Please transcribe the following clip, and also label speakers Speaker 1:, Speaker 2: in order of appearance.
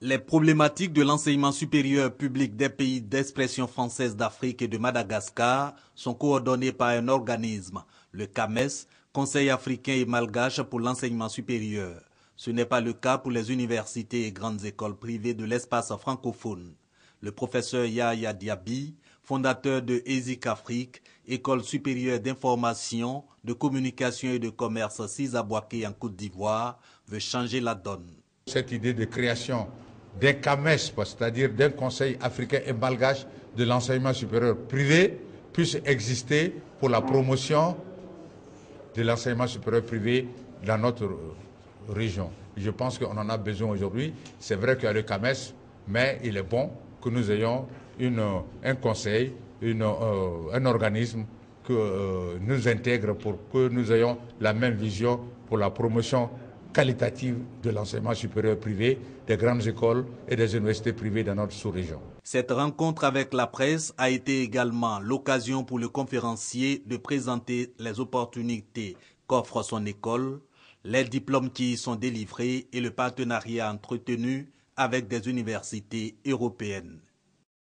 Speaker 1: Les problématiques de l'enseignement supérieur public des pays d'expression française d'Afrique et de Madagascar sont coordonnées par un organisme, le CAMES, Conseil africain et malgache pour l'enseignement supérieur. Ce n'est pas le cas pour les universités et grandes écoles privées de l'espace francophone. Le professeur Yahya Diaby, fondateur de ESIC Afrique, École supérieure d'information, de communication et de commerce Sisabouaké en Côte d'Ivoire, veut changer la donne. Cette
Speaker 2: idée de création d'un CAMES, e c'est-à-dire d'un Conseil africain et malgache de l'enseignement supérieur privé, puisse exister pour la promotion de l'enseignement supérieur privé dans notre euh, région. Je pense qu'on en a besoin aujourd'hui. C'est vrai qu'il y a le CAMES, mais il est bon que nous ayons une, euh, un conseil, une, euh, un organisme que nous intègre pour que nous ayons la même vision pour la promotion qualitative de l'enseignement supérieur privé des grandes écoles et des universités privées dans notre sous-région.
Speaker 1: Cette rencontre avec la presse a été également l'occasion pour le conférencier de présenter les opportunités qu'offre son école, les diplômes qui y sont délivrés et le partenariat entretenu avec des universités européennes.